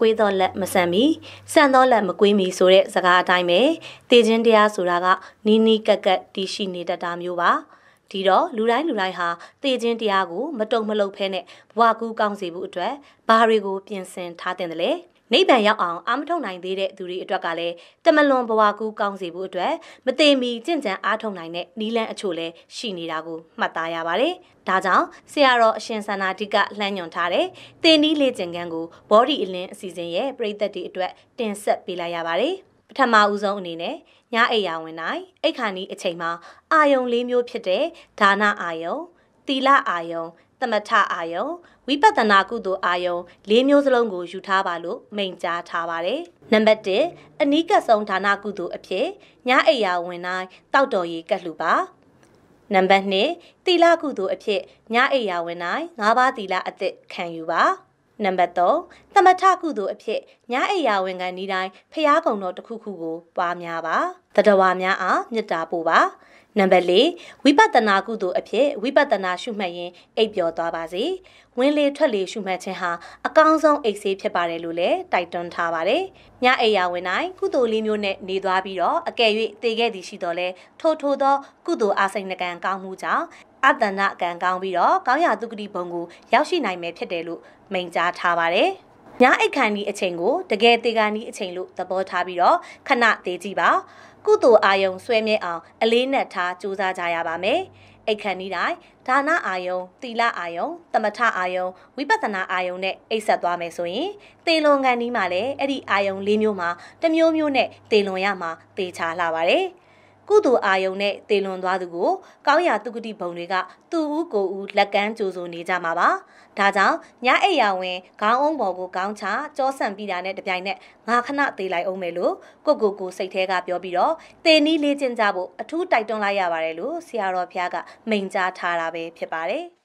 ကွေးသောလက်မဆန်မီဆန်သောလက်မကွေးမီဆိုတဲ့စကားအတိုင်းပဲတည်ခြင်းတရားဆိုတာက နီးနီးကပ်ကပ်တည်ရှိနေတတ်တာမျိုးပါဒီတော့လူတိုင်းလူတိုင်းဟာတေခြင်းတရားကိုမတုံမလုံဖဲနဲ့ဘဝကူးကောင်းစေဖို့အတွက်ဘာတွေကိုပြင်ဆင်ထားတဲ့လဲ။နိဗ္ဗာန်ရောက်အောင်အာမထုတ်နိုင်သေးတဲ့သူတွေအတွက်ကလည်းတမလွန်ဘဝကူးကောင်းစေဖို့အတွက်မသေးမီကြင်ကြံအားထုတ်နိုင်တဲ့နီလန်းအချို့လည်းရှိနေတာကိုမှတ်သားရပါတယ်။ဒါကြောင့်ဆရာတော်အရှင်ဆန္ဒတိကလှမ်းညွှန်ထားတဲ့တင်းနီးလေ့ကျင့်ခန်းကို Body အလင်းအစီအစဉ်ရဲ့ပရိသတ်တွေအတွက်တင်ဆက်ပေးလိုက်ရပါတယ်။ပထမဦးဆုံးအနေနဲ့ညအိပ်ရာဝင်တိုင်းအိတ်ခါနီးအချိန်မှာအာယုံလေးမျိုးဖြစ်တဲ့ဒါနအာယုံ၊သီလအာယုံ သမထအာယုံဝိပဿနာကုသိုလ်အာယုံ၄မျိုးစလုံးကိုယူထားပါလို့မိန့်ကြားထားပါတယ်။နံပါတ်1အနိကဆုံးဒါနကုသိုလ်အဖြစ်ညအိယာဝင်တိုင်းတောက်တော်ရေကတ်လှူပါ။နံပါတ်2သီလကုသိုလ်အဖြစ်ညအိယာဝင်တိုင်း၅ပါးသီလအသစ်ခံယူပါ။နံပါတ်3သမထကုသိုလ်အဖြစ်ညအိယာဝန်ခံဒီတိုင်းဖျားကုံတော်တစ်ခုခုကိုပွားများပါတတဝါများအားမေတ္တာပို့ပါနံပါတ်၄ဝိပဿနာကုသိုလ်အဖြစ်ဝိပဿနာရှုမှတ်ရင်အိပ်ပျော်သွားပါစေ။ဝင်လေထွက်လေရှုမှတ်ခြင်းဟာအကောင်းဆုံးအိပ်ဆေးဖြစ်ပါတယ်လို့လည်းတိုက်တွန်းထားပါတယ်။ညအိယာဝင်တိုင်းကုသိုလ်လေးမျိုးနဲ့နေသွားပြီးတော့အကယ်၍သေခဲ့သည်ရှိတော့လဲထိုထိုသော ကုသိုလ်အာစိတ်နှကံကောင်းမှုကြောင့်အတဏကံကောင်းပြီးတော့ကောင်းရာသူဂတိဘုံကိုရောက်ရှိနိုင်မယ်ဖြစ်တယ်လို့မိန့်ကြားထားပါတယ်။ညအိတ်ခံဒီအချိန်ကိုတကယ်တေကန်ဒီအချိန်လို့သဘောထားပြီးတော့ခဏသေးကြည့်ပါ ကုသိုလ်အာယုံဆွဲမြဲအောင် အလေးနက်ထားကြိုးစားကြရပါမယ်အိတ်ခံဒီတိုင်းဒါနအာယုံသီလအာယုံ သမထအာယုံဝိပဿနာအာယုံနဲ့အိတ်ဆက်သွားမယ်ဆိုရင် သေလွန်ကန်ဒီမှာလည်းအဲ့ဒီအာယုံ၄မျိုးမှာတစ်မျိုးမျိုးနဲ့သေလွန်ရမှာသေချာလာပါတယ်။ကုသူအာယုံနဲ့တည်လွန်သွားသူကိုကောင်းရာသူကတိဘုံတွေကသူ့ဦးကိုဦးလက်ကမ်းကြိုဆိုနေကြမှာပါ။ဒါကြောင့်ညအိယာဝင်ခေါင်းအုံပေါ်ကိုကောင်းချကြောဆန့်ပြီးတာနဲ့တပြိုင်နက်ငါခဏသေးလိုက်အောင်မယ်လို့ကိုကိုကိုစိတ်ထဲကပြောပြီးတော့တေနီးလေးကျင့်ကြဖို့အထူးတိုက်တွန်းလိုက်ရပါတယ်လို့ဆရာတော်ဖျားကမိန်ကြားထားတာပဲဖြစ်ပါတယ်။